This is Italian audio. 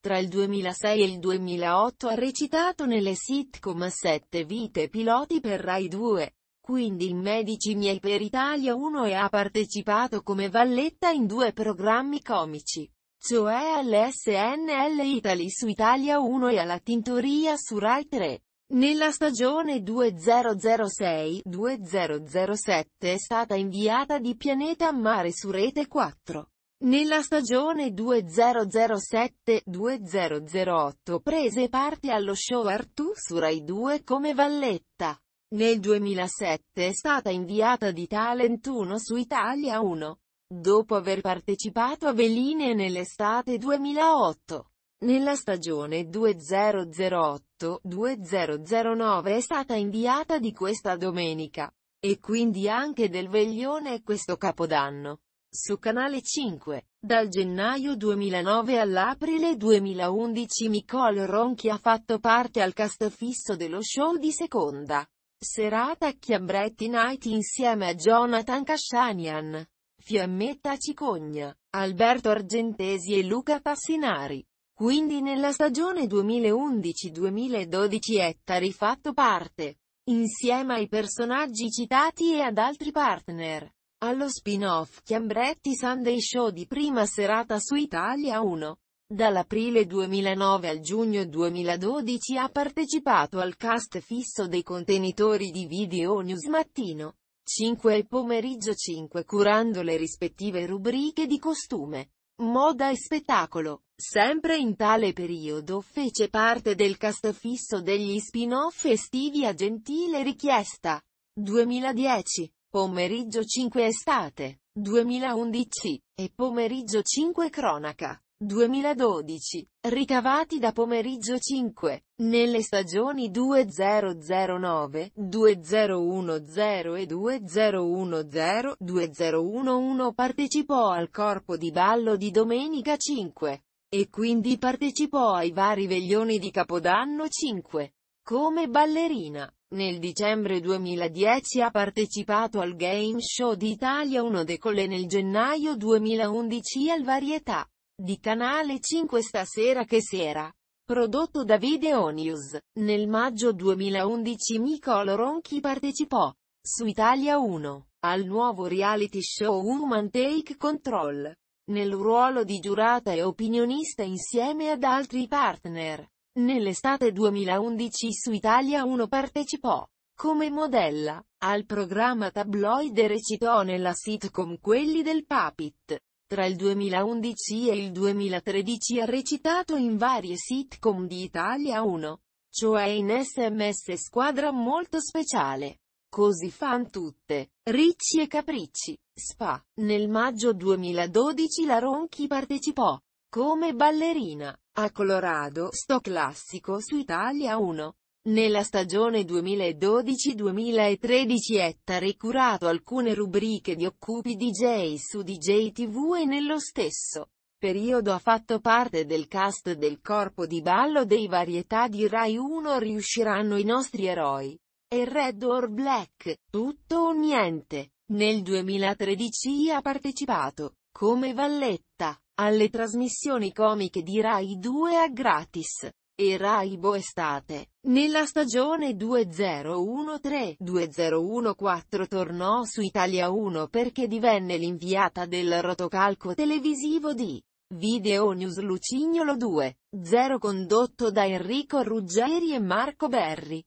Tra il 2006 e il 2008 ha recitato nelle sitcom Sette vite piloti per Rai 2, quindi in Medici miei per Italia 1 e ha partecipato come valletta in due programmi comici, cioè all'SNL Italy su Italia 1 e alla Tintoria su Rai 3. Nella stagione 2006-2007 è stata inviata di Pianeta Mare su Rete 4. Nella stagione 2007-2008 prese parte allo show Artù su Rai 2 come valletta. Nel 2007 è stata inviata di Talent 1 su Italia 1. Dopo aver partecipato a Veline nell'estate 2008. Nella stagione 2008-2009 è stata inviata di questa domenica. E quindi anche del veglione questo capodanno. Su Canale 5, dal gennaio 2009 all'aprile 2011 Nicole Ronchi ha fatto parte al cast fisso dello show di seconda serata Chiambretti Night insieme a Jonathan Cascianian, Fiammetta Cicogna, Alberto Argentesi e Luca Tassinari. Quindi nella stagione 2011-2012 Etta rifatto parte, insieme ai personaggi citati e ad altri partner allo spin-off Chiambretti Sunday Show di prima serata su Italia 1. Dall'aprile 2009 al giugno 2012 ha partecipato al cast fisso dei contenitori di Video News Mattino 5 e Pomeriggio 5 curando le rispettive rubriche di costume, moda e spettacolo. Sempre in tale periodo fece parte del cast fisso degli spin-off estivi a gentile richiesta. 2010 Pomeriggio 5 Estate, 2011, e Pomeriggio 5 Cronaca, 2012, ricavati da Pomeriggio 5, nelle stagioni 2009, 2010 e 2010, 2011 partecipò al corpo di ballo di Domenica 5, e quindi partecipò ai vari veglioni di Capodanno 5. Come ballerina, nel dicembre 2010 ha partecipato al Game Show d'Italia 1 Decole nel gennaio 2011 al Varietà di Canale 5 Stasera che sera. Prodotto da Video News, nel maggio 2011 Nicolo Ronchi partecipò, su Italia 1, al nuovo reality show Human Take Control, nel ruolo di giurata e opinionista insieme ad altri partner. Nell'estate 2011 su Italia 1 partecipò, come modella, al programma Tabloid e recitò nella sitcom Quelli del Papit. Tra il 2011 e il 2013 ha recitato in varie sitcom di Italia 1, cioè in SMS Squadra molto speciale. Così fan tutte, ricci e capricci, spa. Nel maggio 2012 la Ronchi partecipò, come ballerina, a Colorado sto classico su Italia 1. Nella stagione 2012-2013 Etta ricurato alcune rubriche di Occupi DJ su DJ TV e nello stesso periodo ha fatto parte del cast del corpo di ballo dei varietà di Rai 1 riusciranno i nostri eroi. E Red or Black, tutto o niente, nel 2013 ha partecipato, come valletta, alle trasmissioni comiche di Rai 2 a gratis e Rai Bo Estate. Nella stagione 2013-2014 tornò su Italia 1 perché divenne l'inviata del rotocalco televisivo di Video News Lucignolo 2, 0 condotto da Enrico Ruggeri e Marco Berri.